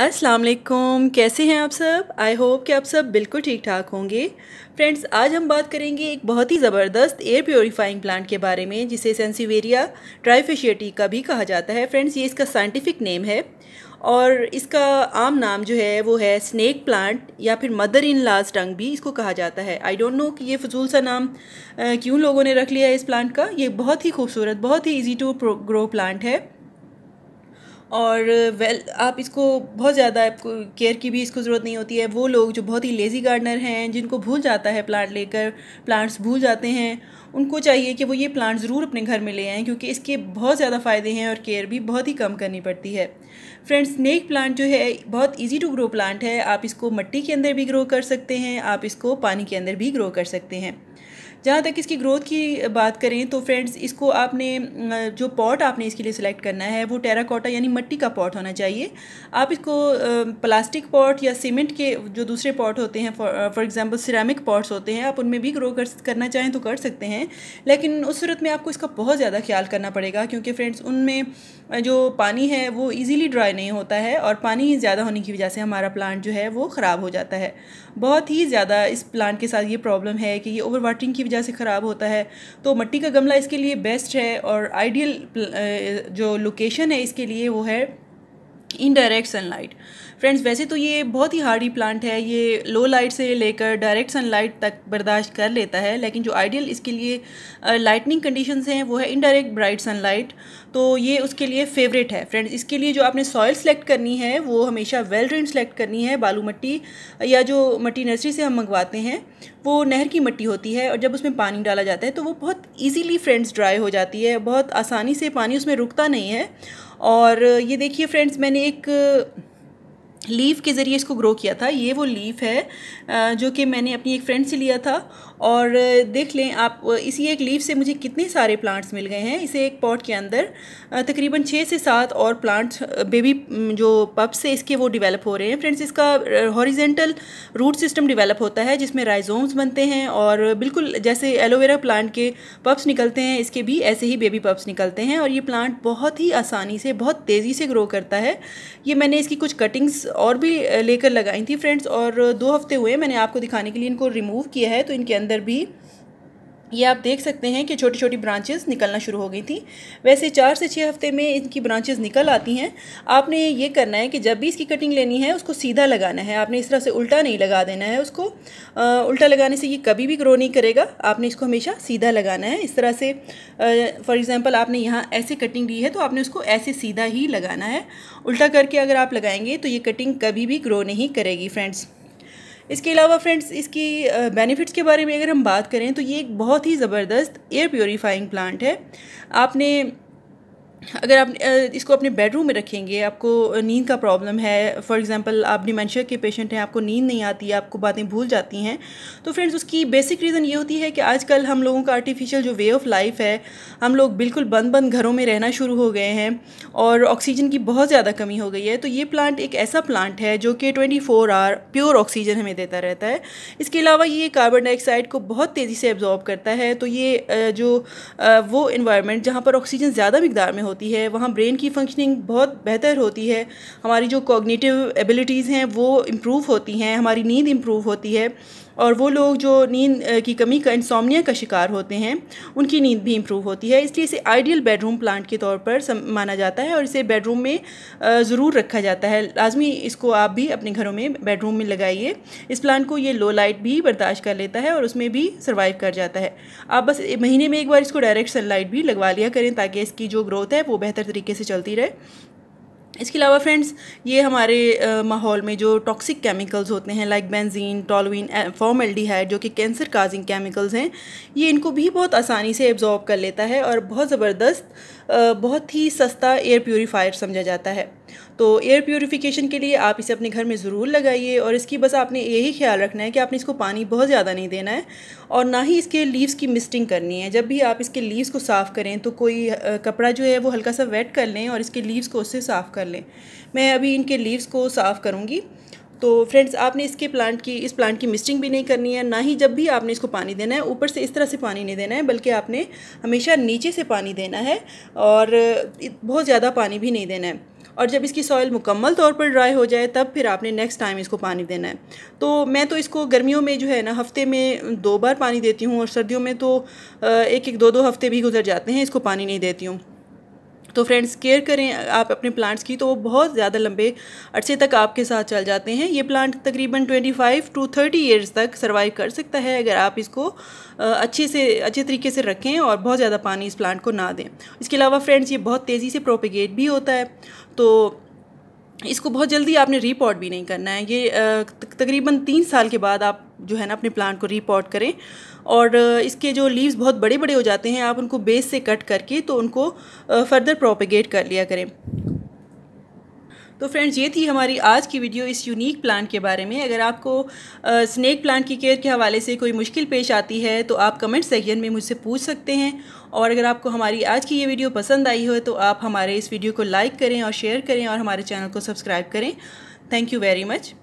अस्सलाम वालेकुम कैसे हैं आप सब आई होप कि आप सब बिल्कुल ठीक ठाक होंगे फ्रेंड्स आज हम बात करेंगे एक बहुत ही ज़बरदस्त एयर प्योरीफाइंग प्लांट के बारे में जिसे सेंसिवेरिया ट्राइफेशियटी का भी कहा जाता है फ्रेंड्स ये इसका साइंटिफिक नेम है और इसका आम नाम जो है वो है स्नैक प्लांट या फिर मदर इन लाज टंग भी इसको कहा जाता है आई डोंट नो कि ये फजूल सा नाम क्यों लोगों ने रख लिया है इस प्लांट का ये बहुत ही खूबसूरत बहुत ही ईजी टू ग्रो प्लांट है और वेल आप इसको बहुत ज़्यादा आपको केयर की भी इसको ज़रूरत नहीं होती है वो लोग जो बहुत ही लेज़ी गार्डनर हैं जिनको भूल जाता है प्लांट लेकर प्लांट्स भूल जाते हैं उनको चाहिए कि वो ये प्लांट ज़रूर अपने घर में ले आएँ क्योंकि इसके बहुत ज़्यादा फ़ायदे हैं और केयर भी बहुत ही कम करनी पड़ती है फ्रेंड्स स्नेक प्लांट जो है बहुत ईजी टू ग्रो प्लांट है आप इसको मिट्टी के अंदर भी ग्रो कर सकते हैं आप इसको पानी के अंदर भी ग्रो कर सकते हैं जहाँ तक इसकी ग्रोथ की बात करें तो फ्रेंड्स इसको आपने जो पॉट आपने इसके लिए सिलेक्ट करना है वो टेराकोटा यानी मिट्टी का पॉट होना चाहिए आप इसको प्लास्टिक पॉट या सीमेंट के जो दूसरे पॉट होते हैं फॉर एग्जांपल सिरामिक पॉट्स होते हैं आप उनमें भी ग्रो कर करना चाहें तो कर सकते हैं लेकिन उस सूरत में आपको इसका बहुत ज़्यादा ख्याल करना पड़ेगा क्योंकि फ्रेंड्स उनमें जो पानी है वो ईज़िली ड्राई नहीं होता है और पानी ज़्यादा होने की वजह से हमारा प्लांट जो है वो ख़राब हो जाता है बहुत ही ज़्यादा इस प्लांट के साथ ये प्रॉब्लम है कि ये ओवर वाटरिंग की नतीजा से ख़राब होता है तो मट्टी का गमला इसके लिए बेस्ट है और आइडियल जो लोकेशन है इसके लिए वो है इनडायरेक्ट सनलाइट फ्रेंड्स वैसे तो ये बहुत ही हार्डी प्लांट है ये लो लाइट से लेकर डायरेक्ट सनलाइट तक बर्दाश्त कर लेता है लेकिन जो आइडियल इसके लिए लाइटनिंग कंडीशंस हैं वो है इनडायरेक्ट ब्राइट सनलाइट तो ये उसके लिए फेवरेट है फ्रेंड्स इसके लिए जो आपने सॉइल सेलेक्ट करनी है वो हमेशा वेल ड्रेन सेलेक्ट करनी है बालू मट्टी या जो मट्टी नर्सरी से हम मंगवाते हैं वो नहर की मट्टी होती है और जब उसमें पानी डाला जाता है तो वो बहुत ईजीली फ्रेंड्स ड्राई हो जाती है बहुत आसानी से पानी उसमें रुकता नहीं है और ये देखिए फ्रेंड्स मैंने एक लीफ के ज़रिए इसको ग्रो किया था ये वो लीफ है जो कि मैंने अपनी एक फ्रेंड से लिया था और देख लें आप इसी एक लीफ से मुझे कितने सारे प्लांट्स मिल गए हैं इसे एक पॉट के अंदर तकरीबन छः से सात और प्लांट्स बेबी जो पप से इसके वो डेवलप हो रहे हैं फ्रेंड्स इसका हॉरिजेंटल रूट सिस्टम डिवेलप होता है जिसमें राइजोम्स बनते हैं और बिल्कुल जैसे एलोवेरा प्लांट के पप्स निकलते हैं इसके भी ऐसे ही बेबी पप्स निकलते हैं और ये प्लांट बहुत ही आसानी से बहुत तेज़ी से ग्रो करता है ये मैंने इसकी कुछ कटिंग्स और भी लेकर लगाई थी फ्रेंड्स और दो हफ्ते हुए मैंने आपको दिखाने के लिए इनको रिमूव किया है तो इनके अंदर भी ये आप देख सकते हैं कि छोटी छोटी ब्रांचेस निकलना शुरू हो गई थी वैसे चार से छः हफ्ते में इनकी ब्रांचेस निकल आती हैं आपने ये करना है कि जब भी इसकी कटिंग लेनी है उसको सीधा लगाना है आपने इस तरह से उल्टा नहीं लगा देना है उसको आ, उल्टा लगाने से ये कभी भी ग्रो नहीं करेगा आपने इसको हमेशा सीधा लगाना है इस तरह से फॉर एग्ज़ाम्पल आपने यहाँ ऐसे कटिंग ली है तो आपने उसको ऐसे सीधा ही लगाना है उल्टा करके अगर आप लगाएंगे तो ये कटिंग कभी भी ग्रो नहीं करेगी फ्रेंड्स इसके अलावा फ्रेंड्स इसकी बेनिफिट्स के बारे में अगर हम बात करें तो ये एक बहुत ही ज़बरदस्त एयर प्योरीफाइंग प्लांट है आपने अगर आप इसको अपने बेडरूम में रखेंगे आपको नींद का प्रॉब्लम है फॉर एग्जांपल आप डिमेंशिया के पेशेंट हैं आपको नींद नहीं आती है आपको बातें भूल जाती हैं तो फ्रेंड्स उसकी बेसिक रीज़न ये होती है कि आजकल हम लोगों का आर्टिफिशियल जो वे ऑफ लाइफ है हम लोग बिल्कुल बंद बंद घरों में रहना शुरू हो गए हैं और ऑक्सीजन की बहुत ज़्यादा कमी हो गई है तो ये प्लांट एक ऐसा प्लांट है जो कि twenty four hour pure oxygen हमें देता रहता है इसके अलावा ये कार्बन डाइऑक्साइड को बहुत तेज़ी से एब्जॉर्ब करता है तो ये जो वो इन्वायरमेंट जहाँ पर ऑक्सीजन ज़्यादा मकदार में हो होती है वहाँ ब्रेन की फंक्शनिंग बहुत बेहतर होती है हमारी जो कॉग्निटिव एबिलिटीज़ हैं वो इम्प्रूव होती हैं हमारी नींद इम्प्रूव होती है और वो लोग जो नींद की कमी का इंसोमिया का शिकार होते हैं उनकी नींद भी इम्प्रूव होती है इसलिए इसे आइडियल बेडरूम प्लांट के तौर पर माना जाता है और इसे बेडरूम में ज़रूर रखा जाता है लाजमी इसको आप भी अपने घरों में बेडरूम में लगाइए इस प्लांट को ये लो लाइट भी बर्दाश्त कर लेता है और उसमें भी सर्वाइव कर जाता है आप बस महीने में एक बार इसको डायरेक्ट सनलाइट भी लगवा लिया करें ताकि इसकी जो ग्रोथ है वो बेहतर तरीके से चलती रहे इसके अलावा फ्रेंड्स ये हमारे माहौल में जो टॉक्सिक केमिकल्स होते हैं लाइक बेंजीन टॉलविन फॉर्मेल्डिहाइड जो कि कैंसर काजिंग केमिकल्स हैं ये इनको भी बहुत आसानी से एब्जॉर्ब कर लेता है और बहुत ज़बरदस्त बहुत ही सस्ता एयर प्योरीफायर समझा जाता है तो एयर प्योरीफिकेशन के लिए आप इसे अपने घर में ज़रूर लगाइए और इसकी बस आपने यही ख्याल रखना है कि आपने इसको पानी बहुत ज़्यादा नहीं देना है और ना ही इसके लीव्स की मिस्टिंग करनी है जब भी आप इसके लीव्स को साफ़ करें तो कोई कपड़ा जो है वो हल्का सा वेट कर लें और इसके लीव्स को उससे साफ़ कर लें मैं अभी इनके लीव्स को साफ़ करूँगी तो फ्रेंड्स आपने इसके प्लांट की इस प्लांट की मिस्टिंग भी नहीं करनी है ना ही जब भी आपने इसको पानी देना है ऊपर से इस तरह से पानी नहीं देना है बल्कि आपने हमेशा नीचे से पानी देना है और बहुत ज़्यादा पानी भी नहीं देना है और जब इसकी सॉइल मुकम्मल तौर पर ड्राई हो जाए तब फिर आपने नेक्स्ट टाइम इसको पानी देना है तो मैं तो इसको गर्मियों में जो है ना हफ्ते में दो बार पानी देती हूँ और सर्दियों में तो एक एक दो दो हफ्ते भी गुजर जाते हैं इसको पानी नहीं देती हूँ तो फ्रेंड्स केयर करें आप अपने प्लांट्स की तो वो बहुत ज़्यादा लंबे अरसे तक आपके साथ चल जाते हैं ये प्लांट तकरीबन 25 टू 30 इयर्स तक सर्वाइव कर सकता है अगर आप इसको अच्छे से अच्छे तरीके से रखें और बहुत ज़्यादा पानी इस प्लांट को ना दें इसके अलावा फ्रेंड्स ये बहुत तेज़ी से प्रोपिगेट भी होता है तो इसको बहुत जल्दी आपने रिपोर्ट भी नहीं करना है ये तकरीबन तीन साल के बाद आप जो है ना अपने प्लांट को रिपोर्ट करें और इसके जो लीव्स बहुत बड़े बड़े हो जाते हैं आप उनको बेस से कट करके तो उनको फर्दर प्रोपेगेट कर लिया करें तो फ्रेंड्स ये थी हमारी आज की वीडियो इस यूनिक प्लांट के बारे में अगर आपको आ, स्नेक प्लांट की केयर के हवाले से कोई मुश्किल पेश आती है तो आप कमेंट सेक्शन में मुझसे पूछ सकते हैं और अगर आपको हमारी आज की ये वीडियो पसंद आई हो तो आप हमारे इस वीडियो को लाइक करें और शेयर करें और हमारे चैनल को सब्सक्राइब करें थैंक यू वेरी मच